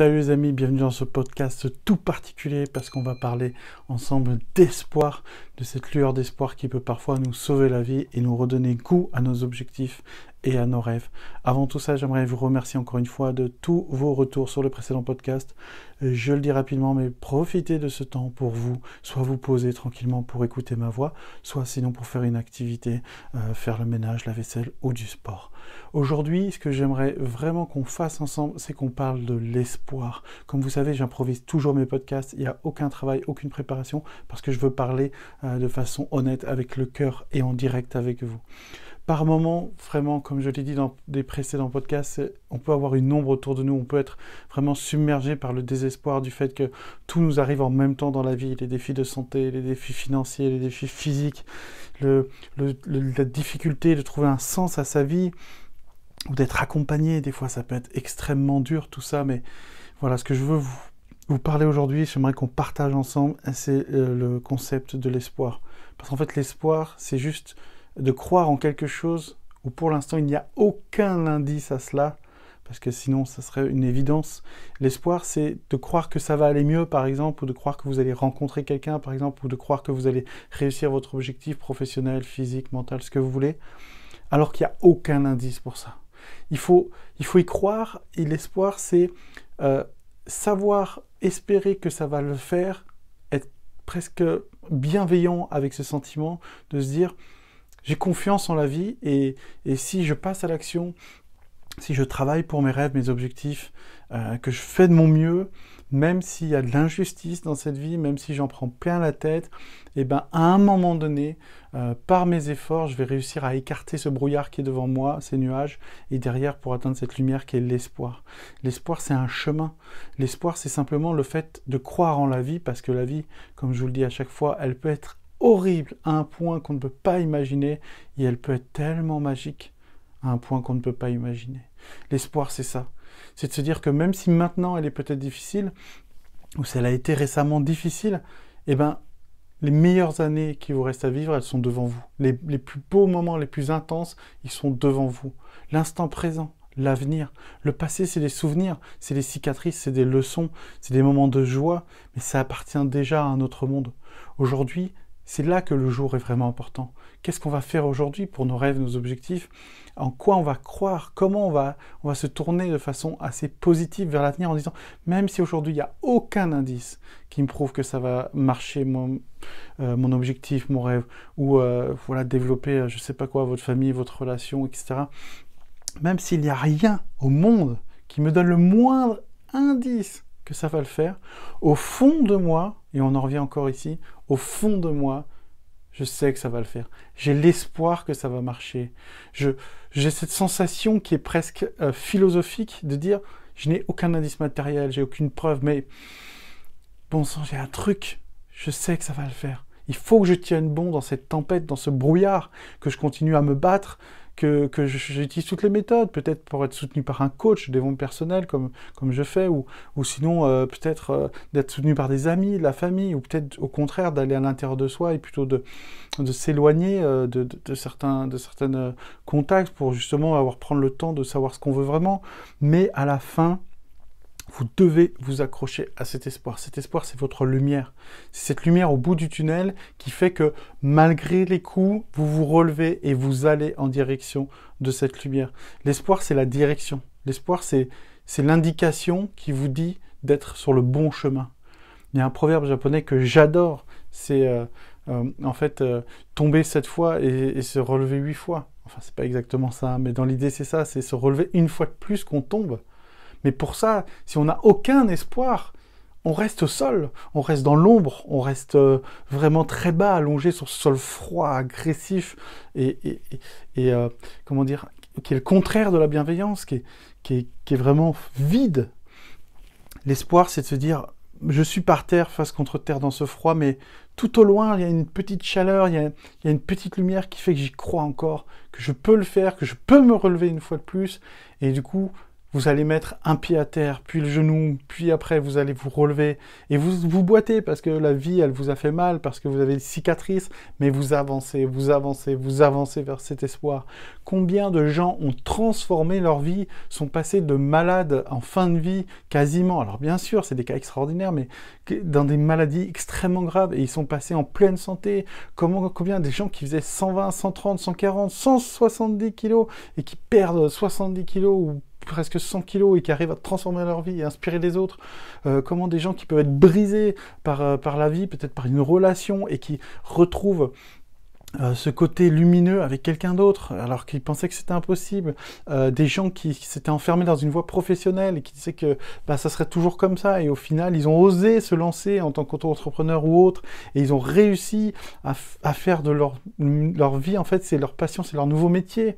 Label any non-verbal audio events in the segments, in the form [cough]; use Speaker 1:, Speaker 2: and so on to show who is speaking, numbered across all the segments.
Speaker 1: Salut les amis, bienvenue dans ce podcast tout particulier parce qu'on va parler ensemble d'espoir, de cette lueur d'espoir qui peut parfois nous sauver la vie et nous redonner goût à nos objectifs, et à nos rêves. Avant tout ça, j'aimerais vous remercier encore une fois de tous vos retours sur le précédent podcast. Je le dis rapidement, mais profitez de ce temps pour vous, soit vous poser tranquillement pour écouter ma voix, soit sinon pour faire une activité, euh, faire le ménage, la vaisselle ou du sport. Aujourd'hui, ce que j'aimerais vraiment qu'on fasse ensemble, c'est qu'on parle de l'espoir. Comme vous savez, j'improvise toujours mes podcasts, il n'y a aucun travail, aucune préparation, parce que je veux parler euh, de façon honnête, avec le cœur et en direct avec vous par moment, vraiment, comme je l'ai dit dans des précédents podcasts, on peut avoir une ombre autour de nous, on peut être vraiment submergé par le désespoir du fait que tout nous arrive en même temps dans la vie, les défis de santé, les défis financiers, les défis physiques, le, la difficulté de trouver un sens à sa vie, ou d'être accompagné, des fois ça peut être extrêmement dur tout ça, mais voilà ce que je veux vous, parler aujourd'hui, j'aimerais qu'on partage ensemble, c'est euh, le concept de l'espoir. Parce qu'en fait l'espoir, c'est juste de croire en quelque chose où pour l'instant il n'y a aucun indice à cela, parce que sinon ça serait une évidence. L'espoir, c'est de croire que ça va aller mieux, par exemple, ou de croire que vous allez rencontrer quelqu'un, par exemple, ou de croire que vous allez réussir votre objectif professionnel, physique, mental, ce que vous voulez, alors qu'il n'y a aucun indice pour ça. Il faut, il faut y croire, et l'espoir, c'est euh, savoir espérer que ça va le faire, être presque bienveillant avec ce sentiment de se dire, j'ai confiance en la vie et, si je passe à l'action, si je travaille pour mes rêves, mes objectifs, euh, que je fais de mon mieux, même s'il y a de l'injustice dans cette vie, même si j'en prends plein la tête, et eh ben à un moment donné, euh, par mes efforts, je vais réussir à écarter ce brouillard qui est devant moi, ces nuages, et derrière pour atteindre cette lumière qui est l'espoir. L'espoir, c'est un chemin. L'espoir, c'est simplement le fait de croire en la vie, parce que la vie, comme je vous le dis à chaque fois, elle peut être horrible à un point qu'on ne peut pas imaginer et elle peut être tellement magique à un point qu'on ne peut pas imaginer. L'espoir, c'est ça. C'est de se dire que même si maintenant elle est peut-être difficile, ou si elle a été récemment difficile, eh ben, les meilleures années qui vous restent à vivre, elles sont devant vous. Les, les plus beaux moments, les plus intenses, ils sont devant vous. L'instant présent, l'avenir. Le passé, c'est des souvenirs, c'est des cicatrices, c'est des leçons, c'est des moments de joie, mais ça appartient déjà à un autre monde. Aujourd'hui, c'est là que le jour est vraiment important. Qu'est-ce qu'on va faire aujourd'hui pour nos rêves, nos objectifs En quoi on va croire Comment on va, on va se tourner de façon assez positive vers l'avenir en disant, même si aujourd'hui il n'y a aucun indice qui me prouve que ça va marcher, mon, euh, objectif, mon rêve, ou euh, voilà, développer, euh, je ne sais pas quoi, votre famille, votre relation, etc. Même s'il n'y a rien au monde qui me donne le moindre indice que ça va le faire, au fond de moi, et on en revient encore ici. Au fond de moi, je sais que ça va le faire. J'ai l'espoir que ça va marcher. j'ai cette sensation qui est presque euh, philosophique de dire, je n'ai aucun indice matériel, j'ai aucune preuve, mais bon sang, j'ai un truc. Je sais que ça va le faire. Il faut que je tienne bon dans cette tempête, dans ce brouillard, que je continue à me battre, que, j'utilise toutes les méthodes, peut-être pour être soutenu par un coach, des ventes personnels, comme, je fais, ou, sinon euh, peut-être euh, d'être soutenu par des amis, de la famille, ou peut-être au contraire d'aller à l'intérieur de soi et plutôt de, s'éloigner euh, de, de, certains de certaines contacts pour justement avoir prendre le temps de savoir ce qu'on veut vraiment. Mais à la fin, vous devez vous accrocher à cet espoir. Cet espoir, c'est votre lumière. C'est cette lumière au bout du tunnel qui fait que malgré les coups, vous vous relevez et vous allez en direction de cette lumière. L'espoir, c'est la direction. L'espoir, c'est, c'est l'indication qui vous dit d'être sur le bon chemin. Il y a un proverbe japonais que j'adore. C'est euh, euh, en fait euh, tomber sept fois et, et se relever huit fois. Enfin, c'est pas exactement ça, mais dans l'idée, c'est ça. C'est se relever une fois de plus qu'on tombe. Mais pour ça, si on n'a aucun espoir, on reste au sol, on reste dans l'ombre, on reste euh, vraiment très bas, allongé sur ce sol froid, agressif, et, euh, comment dire, qui est le contraire de la bienveillance, qui est, vraiment vide. L'espoir, c'est de se dire, je suis par terre, face contre terre dans ce froid, mais tout au loin, il y a une petite chaleur, il il y a une petite lumière qui fait que j'y crois encore, que je peux le faire, que je peux me relever une fois de plus, et du coup, vous allez mettre un pied à terre, puis le genou, puis après vous allez vous relever et vous vous boitez parce que la vie elle vous a fait mal, parce que vous avez des cicatrices, mais vous avancez, vous avancez, vous avancez vers cet espoir. Combien de gens ont transformé leur vie, sont passés de malades en fin de vie quasiment, alors bien sûr c'est des cas extraordinaires, mais dans des maladies extrêmement graves et ils sont passés en pleine santé. Comment, combien des gens qui faisaient 120, 130, 140, 170 kilos et qui perdent 70 kilos ou presque 100 kilos et qui arrivent à transformer leur vie et inspirer les autres, euh, comment des gens qui peuvent être brisés par, euh, par la vie, peut-être par une relation, et qui retrouvent euh, ce côté lumineux avec quelqu'un d'autre, alors qu'ils pensaient que c'était impossible. des gens qui, s'étaient enfermés dans une voie professionnelle et qui disaient que bah, ça serait toujours comme ça. Et au final, ils ont osé se lancer en tant quauto ou autre. Et ils ont réussi à, faire de leur, leur vie, en fait, c'est leur passion, c'est leur nouveau métier.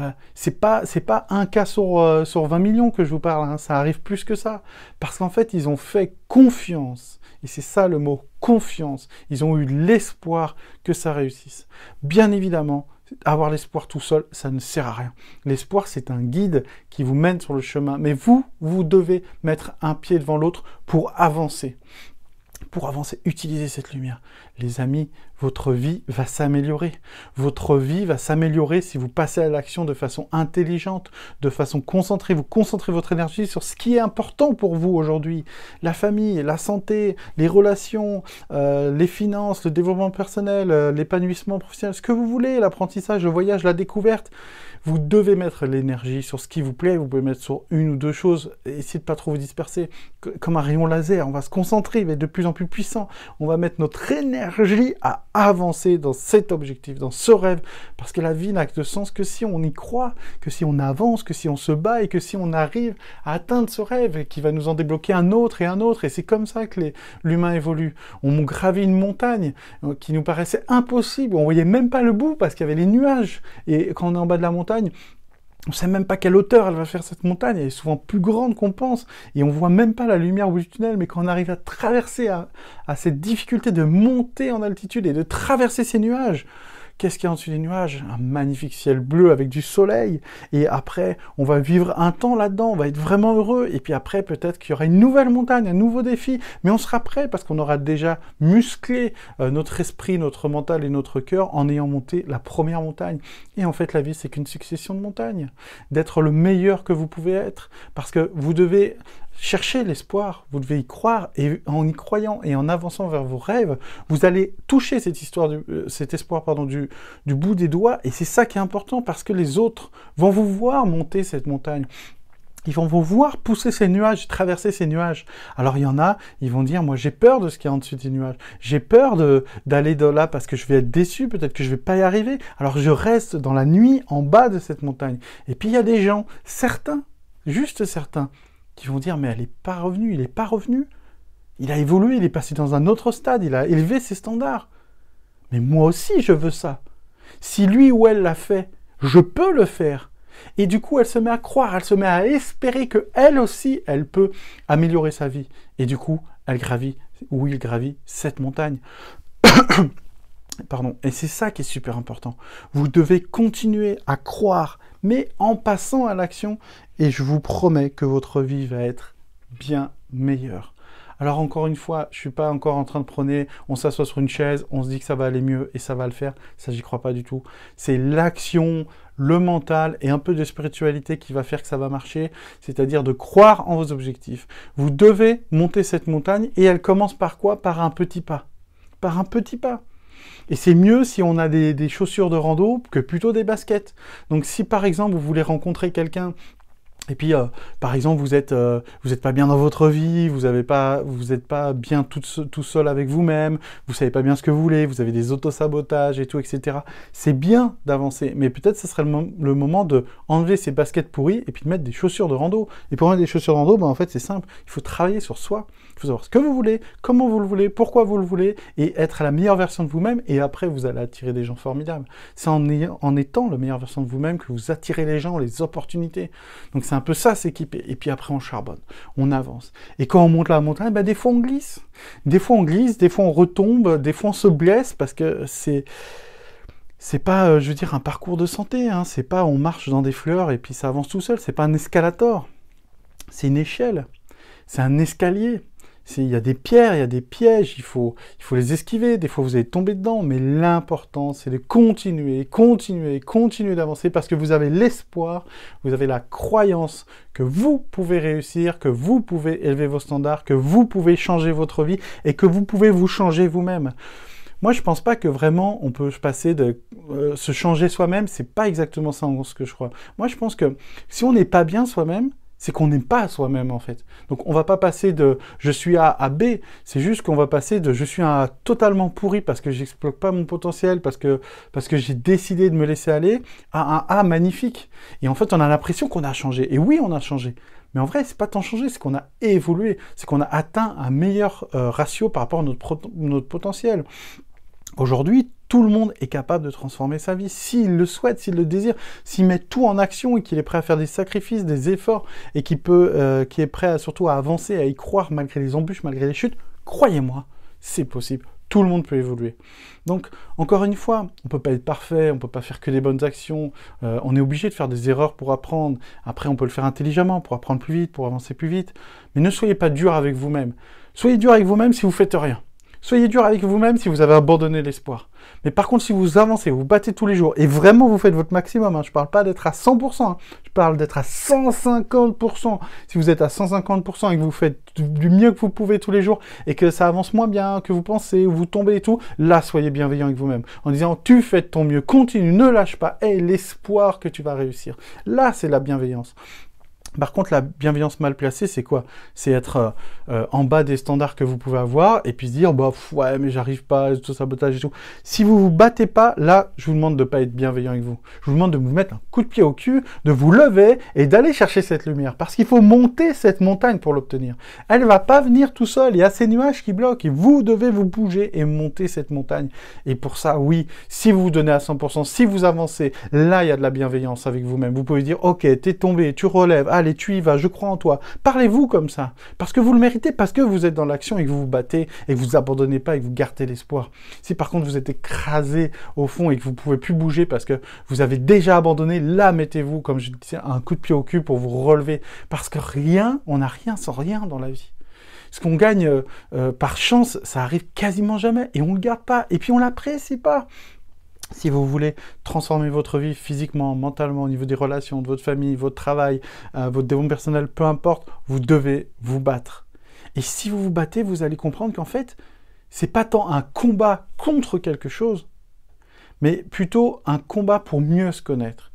Speaker 1: Euh, c'est pas un cas sur, 20 euh, millions que je vous parle, hein. ça arrive plus que ça. Parce qu'en fait, ils ont fait confiance, et c'est ça le mot, confiance. Ils ont eu l'espoir que ça réussisse. Bien évidemment, avoir l'espoir tout seul, ça ne sert à rien. L'espoir, c'est un guide qui vous mène sur le chemin. Mais vous, vous devez mettre un pied devant l'autre pour avancer pour avancer, utilisez cette lumière. Les amis, votre vie va s'améliorer. Votre vie va s'améliorer si vous passez à l'action de façon intelligente, de façon concentrée. Vous concentrez votre énergie sur ce qui est important pour vous aujourd'hui. La famille, la santé, les relations, euh, les finances, le développement personnel, euh, l'épanouissement professionnel, ce que vous voulez, l'apprentissage, le voyage, la découverte. Vous devez mettre l'énergie sur ce qui vous plaît, vous pouvez mettre sur une ou deux choses, essayez de pas trop vous disperser, comme un rayon laser, on va se concentrer, mais de plus en plus puissant, on va mettre notre énergie à avancer dans cet objectif, dans ce rêve, parce que la vie n'a que de sens que si on y croit, que si on avance, que si on se bat et que si on arrive à atteindre ce rêve qui va nous en débloquer un autre et un autre, et c'est comme ça que l'humain évolue. On gravit une montagne euh, qui nous paraissait impossible, on voyait même pas le bout parce qu'il y avait les nuages, et quand on est en bas de la montagne, on ne sait même pas quelle hauteur elle va faire cette montagne, elle est souvent plus grande qu'on pense, et on voit même pas la lumière au bout du tunnel, mais quand on arrive à traverser, à cette difficulté de monter en altitude et de traverser ces nuages, Qu'est-ce qu'il y a en dessus des nuages Un magnifique ciel bleu avec du soleil. Et après, on va vivre un temps là-dedans, on va être vraiment heureux. Et puis après, peut-être qu'il y aura une nouvelle montagne, un nouveau défi. Mais on sera prêt parce qu'on aura déjà musclé euh, notre esprit, notre mental et notre cœur en ayant monté la première montagne. Et en fait, la vie, c'est qu'une succession de montagnes. D'être le meilleur que vous pouvez être. Parce que vous devez Cherchez l'espoir, vous devez y croire, et en y croyant et en avançant vers vos rêves, vous allez toucher cette histoire du, euh, cet espoir pardon, du, bout des doigts, et c'est ça qui est important, parce que les autres vont vous voir monter cette montagne. Ils vont vous voir pousser ces nuages, traverser ces nuages. Alors il y en a, ils vont dire, moi j'ai peur de ce qu'il y a en dessus des nuages. J'ai peur d'aller de, là parce que je vais être déçu, peut-être que je ne vais pas y arriver. Alors je reste dans la nuit en bas de cette montagne. Et puis il y a des gens, certains, juste certains, qui vont dire mais elle n'est pas revenue, il n'est pas revenu. Il a évolué, il est passé dans un autre stade, il a élevé ses standards. Mais moi aussi, je veux ça. Si lui ou elle l'a fait, je peux le faire. Et du coup, elle se met à croire, elle se met à espérer que elle aussi, elle peut améliorer sa vie. Et du coup, elle gravit, ou il gravit cette montagne. [coughs] Pardon. Et c'est ça qui est super important. Vous devez continuer à croire mais en passant à l'action. Et je vous promets que votre vie va être bien meilleure. Alors encore une fois, je ne suis pas encore en train de prôner, on s'assoit sur une chaise, on se dit que ça va aller mieux et ça va le faire. Ça, j'y crois pas du tout. C'est l'action, le mental et un peu de spiritualité qui va faire que ça va marcher, c'est-à-dire de croire en vos objectifs. Vous devez monter cette montagne et elle commence par quoi Par un petit pas. Par un petit pas. Et c'est mieux si on a des, chaussures de rando que plutôt des baskets. Donc si par exemple vous voulez rencontrer quelqu'un et puis, euh, par exemple, vous êtes, euh, vous n'êtes pas bien dans votre vie, vous n'êtes pas, vous êtes pas bien tout, tout seul avec vous-même, vous savez pas bien ce que vous voulez, vous avez des autosabotages et tout, etc. C'est bien d'avancer, mais peut-être ce serait le, moment de enlever ces baskets pourries et puis de mettre des chaussures de rando. Et pour mettre des chaussures de rando, ben, en fait, c'est simple. Il faut travailler sur soi. Il faut savoir ce que vous voulez, comment vous le voulez, pourquoi vous le voulez, et être la meilleure version de vous-même. Et après, vous allez attirer des gens formidables. C'est en, en, étant la meilleure version de vous-même que vous attirez les gens, les opportunités. Donc c'est un peu ça, s'équiper. Et puis après, on charbonne, on avance. Et quand on monte la montagne, ben, des fois, on glisse. Des fois, on glisse, des fois, on retombe, des fois, on se blesse parce que c'est c'est pas, euh, je veux dire, un parcours de santé. Hein. C'est pas, on marche dans des fleurs et puis ça avance tout seul. C'est pas un escalator. C'est une échelle. C'est un escalier il y a des pierres, il y a des pièges, il faut, il faut les esquiver, des fois vous allez tomber dedans, mais l'important c'est de continuer, continuer, continuer d'avancer parce que vous avez l'espoir, vous avez la croyance que vous pouvez réussir, que vous pouvez élever vos standards, que vous pouvez changer votre vie et que vous pouvez vous changer vous-même. Moi, je pense pas que vraiment on peut passer de euh, se changer soi-même. C'est pas exactement ça en ce que je crois. Moi, je pense que si on n'est pas bien soi-même, c'est qu'on n'aime pas soi-même en fait. Donc on va pas passer de je suis A à B, c'est juste qu'on va passer de je suis un A totalement pourri parce que j'exploite pas mon potentiel, parce que, parce que j'ai décidé de me laisser aller, à un A magnifique. Et en fait on a l'impression qu'on a changé. Et oui on a changé. Mais en vrai, c'est pas tant changé, c'est qu'on a évolué, c'est qu'on a atteint un meilleur euh, ratio par rapport à notre, notre potentiel. Aujourd'hui, tout le monde est capable de transformer sa vie s'il le souhaite, s'il le désire, s'il met tout en action et qu'il est prêt à faire des sacrifices, des efforts et qu'il peut, euh, qui est prêt surtout à avancer, à y croire malgré les embûches, malgré les chutes. Croyez-moi, c'est possible. Tout le monde peut évoluer. Donc, encore une fois, on ne peut pas être parfait, on ne peut pas faire que des bonnes actions, euh, on est obligé de faire des erreurs pour apprendre. Après, on peut le faire intelligemment, pour apprendre plus vite, pour avancer plus vite. Mais ne soyez pas dur avec vous-même. Soyez dur avec vous-même si vous faites rien. Soyez dur avec vous-même si vous avez abandonné l'espoir. Mais par contre, si vous avancez, vous battez tous les jours, et vraiment vous faites votre maximum, hein, je ne parle pas d'être à 100%, hein, je parle d'être à 150%. Si vous êtes à 150% et que vous faites du mieux que vous pouvez tous les jours, et que ça avance moins bien que vous pensez, vous tombez et tout, là, soyez bienveillant avec vous-même. En disant, tu fais ton mieux, continue, ne lâche pas, et l'espoir que tu vas réussir. Là, c'est la bienveillance. Par contre, la bienveillance mal placée, c'est quoi C'est être euh, euh, en bas des standards que vous pouvez avoir et puis se dire, bah, ouais, mais j'arrive pas, tout sabotage et tout. Si vous vous battez pas, là, je vous demande de pas être bienveillant avec vous. Je vous demande de vous mettre un coup de pied au cul, de vous lever et d'aller chercher cette lumière. Parce qu'il faut monter cette montagne pour l'obtenir. Elle va pas venir tout seul. Il y a ces nuages qui bloquent et vous devez vous bouger et monter cette montagne. Et pour ça, oui, si vous vous donnez à 100%, si vous avancez, là, il y a de la bienveillance avec vous-même. Vous pouvez dire, ok, t'es tombé, tu relèves, allez, tu y vas, je crois en toi. Parlez-vous comme ça, parce que vous le méritez, parce que vous êtes dans l'action et que vous vous battez et que vous abandonnez pas et que vous gardez l'espoir. Si par contre vous êtes écrasé au fond et que vous pouvez plus bouger parce que vous avez déjà abandonné, là mettez-vous, comme je disais, un coup de pied au cul pour vous relever, parce que rien, on n'a rien sans rien dans la vie. Ce qu'on gagne euh, euh, par chance, ça arrive quasiment jamais et on le garde pas et puis on l'apprécie pas si vous voulez transformer votre vie physiquement, mentalement, au niveau des relations, de votre famille, votre travail, euh, votre développement personnel, peu importe, vous devez vous battre. Et si vous vous battez, vous allez comprendre qu'en fait, c'est pas tant un combat contre quelque chose, mais plutôt un combat pour mieux se connaître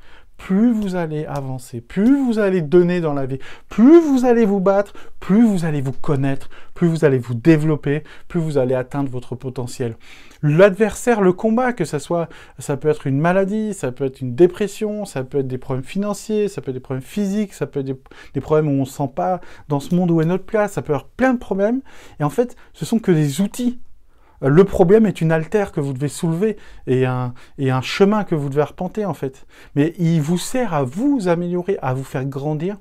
Speaker 1: plus vous allez avancer, plus vous allez donner dans la vie, plus vous allez vous battre, plus vous allez vous connaître, plus vous allez vous développer, plus vous allez atteindre votre potentiel. L'adversaire, le combat, que ça soit, ça peut être une maladie, ça peut être une dépression, ça peut être des problèmes financiers, ça peut être des problèmes physiques, ça peut être des, problèmes où on ne se sent pas dans ce monde où est notre place, ça peut avoir plein de problèmes. Et en fait, ce sont que des outils le problème est une altère que vous devez soulever et un, et un chemin que vous devez arpenter en fait. Mais il vous sert à vous améliorer, à vous faire grandir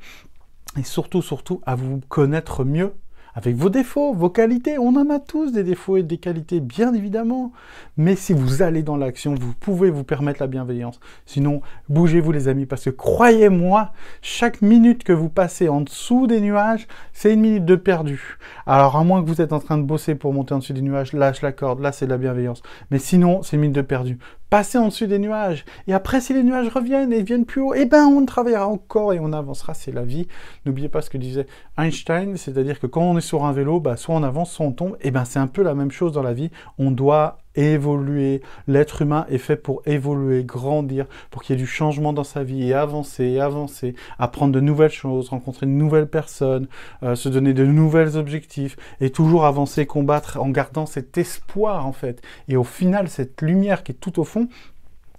Speaker 1: et surtout, surtout à vous connaître mieux avec vos défauts, vos qualités. On en a tous des défauts et des qualités, bien évidemment. Mais si vous allez dans l'action, vous pouvez vous permettre la bienveillance. Sinon, bougez-vous les amis, parce que croyez-moi, chaque minute que vous passez en dessous des nuages, c'est une minute de perdu. Alors, à moins que vous êtes en train de bosser pour monter en dessous des nuages, lâche la corde, là c'est de la bienveillance. Mais sinon, c'est une minute de perdu passer en dessus des nuages. Et après, si les nuages reviennent et viennent plus haut, eh ben, on travaillera encore et on avancera. C'est la vie. N'oubliez pas ce que disait Einstein, c'est-à-dire que quand on est sur un vélo, bah, soit on avance, soit on tombe. Et eh ben, c'est un peu la même chose dans la vie. On doit évoluer. L'être humain est fait pour évoluer, grandir, pour qu'il y ait du changement dans sa vie et avancer, avancer, apprendre de nouvelles choses, rencontrer de nouvelles personnes, euh, se donner de nouveaux objectifs et toujours avancer, combattre en gardant cet espoir en fait. Et au final, cette lumière qui est tout au fond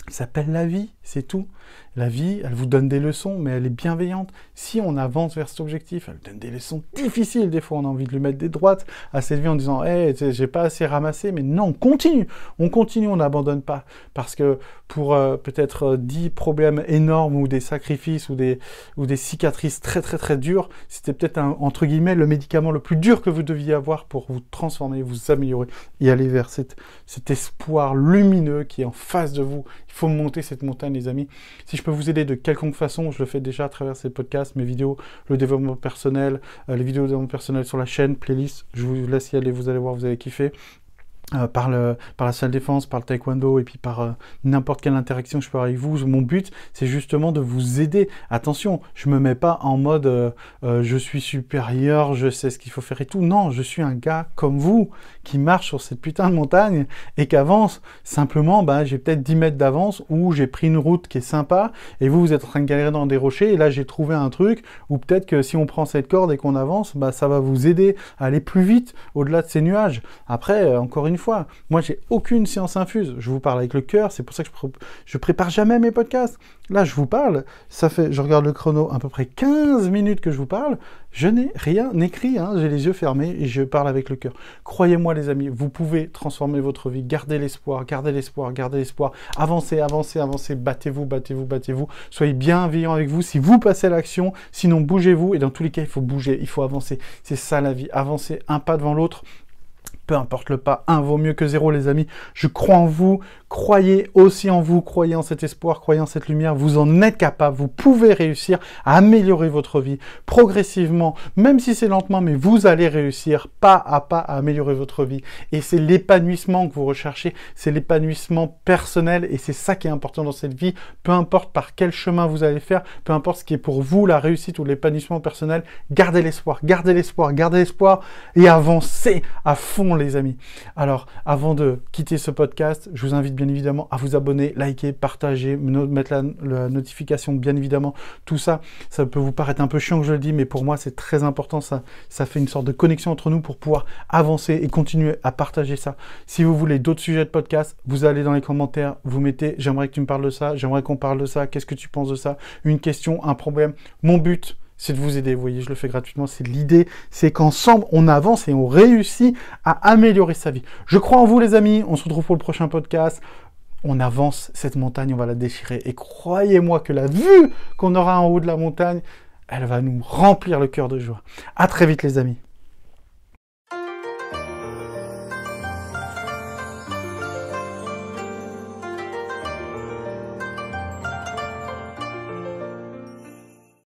Speaker 1: s'appelle la vie. C'est tout. La vie, elle vous donne des leçons, mais elle est bienveillante. Si on avance vers cet objectif, elle donne des leçons difficiles. Des fois, on a envie de lui mettre des droites à cette vie en disant Hé, hey, j'ai pas assez ramassé. Mais non, on continue. On continue, on n'abandonne pas. Parce que pour euh, peut-être euh, dix problèmes énormes ou des sacrifices ou des, ou des cicatrices très, très, très dures, c'était peut-être, entre guillemets, le médicament le plus dur que vous deviez avoir pour vous transformer, vous améliorer et aller vers cet espoir lumineux qui est en face de vous. Il faut monter cette montagne les amis. Si je peux vous aider de quelconque façon, je le fais déjà à travers ces podcasts, mes vidéos, le développement personnel, euh, les vidéos de développement personnel sur la chaîne, playlist. Je vous laisse y aller, vous allez voir, vous allez kiffer. Euh, par, la salle défense, par le taekwondo et puis par euh, n'importe quelle interaction que je peux avoir avec vous. Mon but, c'est justement de vous aider. Attention, je me mets pas en mode euh, je suis supérieur, je sais ce qu'il faut faire et tout. Non, je suis un gars comme vous qui marche sur cette putain de montagne et qui avance. Simplement, bah, j'ai peut-être 10 mètres d'avance ou j'ai pris une route qui est sympa et vous, vous êtes en train de galérer dans des rochers et là, j'ai trouvé un truc ou peut-être que si on prend cette corde et qu'on avance, bah, ça va vous aider à aller plus vite au-delà de ces nuages. Après, encore une fois, moi, j'ai aucune science infuse. Je vous parle avec le cœur. C'est pour ça que je, prépare jamais mes podcasts. Là, je vous parle. Ça fait, je regarde le chrono, à peu près 15 minutes que je vous parle. Je n'ai rien écrit. Hein. J'ai les yeux fermés et je parle avec le cœur. Croyez-moi, les amis, vous pouvez transformer votre vie. Gardez l'espoir, gardez l'espoir, gardez l'espoir. Avancez, avancez, avancez. Battez-vous, battez-vous, battez-vous. Soyez bienveillant avec vous. Si vous passez l'action, sinon bougez-vous. Et dans tous les cas, il faut bouger, il faut avancer. C'est ça la vie. Avancer un pas devant l'autre peu importe le pas, un vaut mieux que zéro, les amis. Je crois en vous, croyez aussi en vous, croyez en cet espoir, croyez en cette lumière. Vous en êtes capable, vous pouvez réussir à améliorer votre vie progressivement, même si c'est lentement, mais vous allez réussir pas à pas à améliorer votre vie. Et c'est l'épanouissement que vous recherchez, c'est l'épanouissement personnel, et c'est ça qui est important dans cette vie. Peu importe par quel chemin vous allez faire, peu importe ce qui est pour vous la réussite ou l'épanouissement personnel, gardez l'espoir, gardez l'espoir, gardez l'espoir et avancez à fond les amis. Alors avant de quitter ce podcast, je vous invite bien évidemment à vous abonner, liker, partager, mettre la, notification bien évidemment. Tout ça, ça peut vous paraître un peu chiant que je le dis, mais pour moi c'est très important. Ça, ça fait une sorte de connexion entre nous pour pouvoir avancer et continuer à partager ça. Si vous voulez d'autres sujets de podcast, vous allez dans les commentaires, vous mettez j'aimerais que tu me parles de ça, j'aimerais qu'on parle de ça, qu'est-ce que tu penses de ça, une question, un problème. Mon but, c'est de vous aider. Vous voyez, je le fais gratuitement. C'est l'idée, c'est qu'ensemble, on avance et on réussit à améliorer sa vie. Je crois en vous, les amis. On se retrouve pour le prochain podcast. On avance cette montagne, on va la déchirer. Et croyez-moi que la vue qu'on aura en haut de la montagne, elle va nous remplir le cœur de joie. À très vite, les amis.